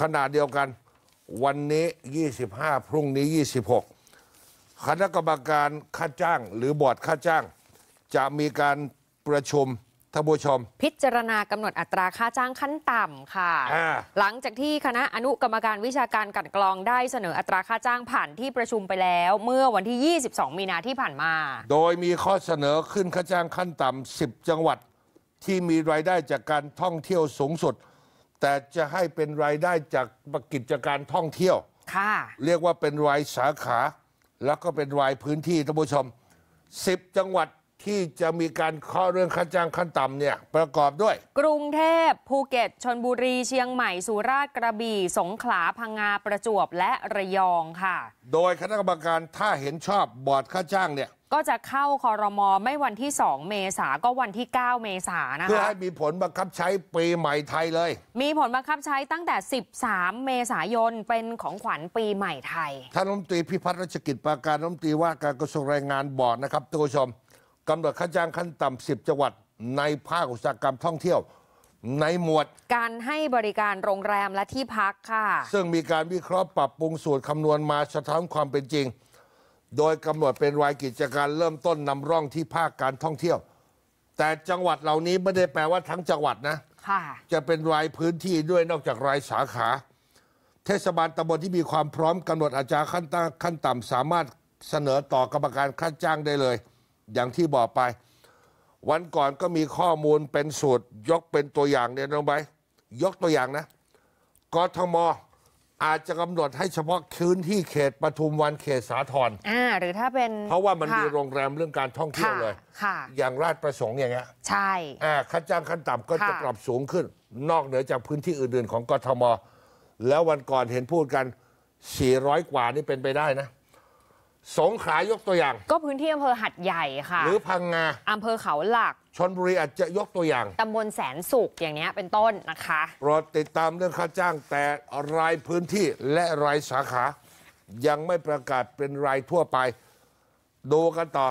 ขณะเดียวกันวันนี้ 25 พรุ่งนี้ 26 คณะกรรมการค่าจ้างหรือบอร์ดค่าจ้าง จะมีการประชุมท่านผู้ชม พิจารณากำหนดอัตราค่าจ้างขั้นต่ำค่ะ หลังจากที่คณะอนุกรรมการวิชาการกัดกรองได้เสนออัตราค่าจ้างผ่านที่ประชุมไปแล้วเมื่อวันที่ 22 มีนาที่ผ่านมา โดยมีข้อเสนอขึ้นค่าจ้างขั้นต่ำ10 จังหวัดที่มีรายได้จากการท่องเที่ยวสูงสุดแต่จะให้เป็นรายได้จากกิจการท่องเที่ยว ค่ะ เรียกว่าเป็นรายสาขา แล้วก็เป็นรายพื้นที่ท่านผู้ชม 10 จังหวัดที่จะมีการข้อเรื่องค่าจ้างขั้นต่ำเนี่ยประกอบด้วย กรุงเทพภูเก็ต ชนบุรี เชียงใหม่สุราษฎร์กระบี่สงขลา พังงาประจวบและระยองค่ะ โดยคณะกรรมการถ้าเห็นชอบบอร์ดค่าจ้างเนี่ยก็จะเข้าคอรมอไม่วันที่ 2 เมษาก็วันที่ 9 เมษานะคะเพื่อให้มีผลบังคับใช้ปีใหม่ไทยเลย มีผลบังคับใช้ตั้งแต่ 13 เมษายนเป็นของขวัญปีใหม่ไทยท่านรัฐมนตรีพิพัฒน์รัชกิจประการรัฐมนตรีว่าการกระทรวงแรงงานบอกนะครับท่านผู้ชมกำหนดค่าจ้างขั้นต่ำ10 จังหวัด ในภาคอุตสาหกรรมท่องเที่ยว ในหมวด การให้บริการโรงแรมและที่พักค่ะซึ่งมีการวิเคราะห์ปรับปรุงสูตรคำนวณมาสะท้อนความเป็นจริงโดยกำหนดเป็นรายกิจการเริ่มต้นนำร่องที่ภาคการท่องเที่ยว แต่จังหวัดเหล่านี้ไม่ได้แปลว่าทั้งจังหวัดนะค่ะจะเป็นรายพื้นที่ด้วยนอกจากรายสาขา เทศบาลตำบลที่มีความพร้อมกำหนดอาจารย์ขั้นต่ำขั้นต่ำสามารถเสนอต่อกรรมการค่าจ้างได้เลย อย่างที่บอกไป วันก่อนก็มีข้อมูลเป็นสูตร ยกเป็นตัวอย่างเนี่ยน้องใบยกตัวอย่างนะกทมอาจจะกำหนดให้เฉพาะคืนที่เขตปทุมวันเขตสาทรอ่าหรือถ้าเป็น เพราะว่ามันมีโรงแรมเรื่องการท่องเที่ยวเลยค่ะ อย่างราชประสงค์อย่างเงี้ยใช่อ่าค่าจ้างขั้นต่ำก็จะปรับสูงขึ้น นอกเหนือจากพื้นที่อื่นๆของกทมแล้ววันก่อนเห็นพูดกัน 400 กว่านี่เป็นไปได้นะสงขลายกตัวอย่าง ก็พื้นที่อำเภอหัดใหญ่ค่ะ หรือพังงาอำเภอเขาหลักชนบุรีอาจจะยกตัวอย่างตำบลแสนสุขอย่างนี้เป็นต้นนะคะโปรดติดตามเรื่องค่าจ้างแต่รายพื้นที่และรายสาขา ยังไม่ประกาศเป็นรายทั่วไป ดูกันต่อ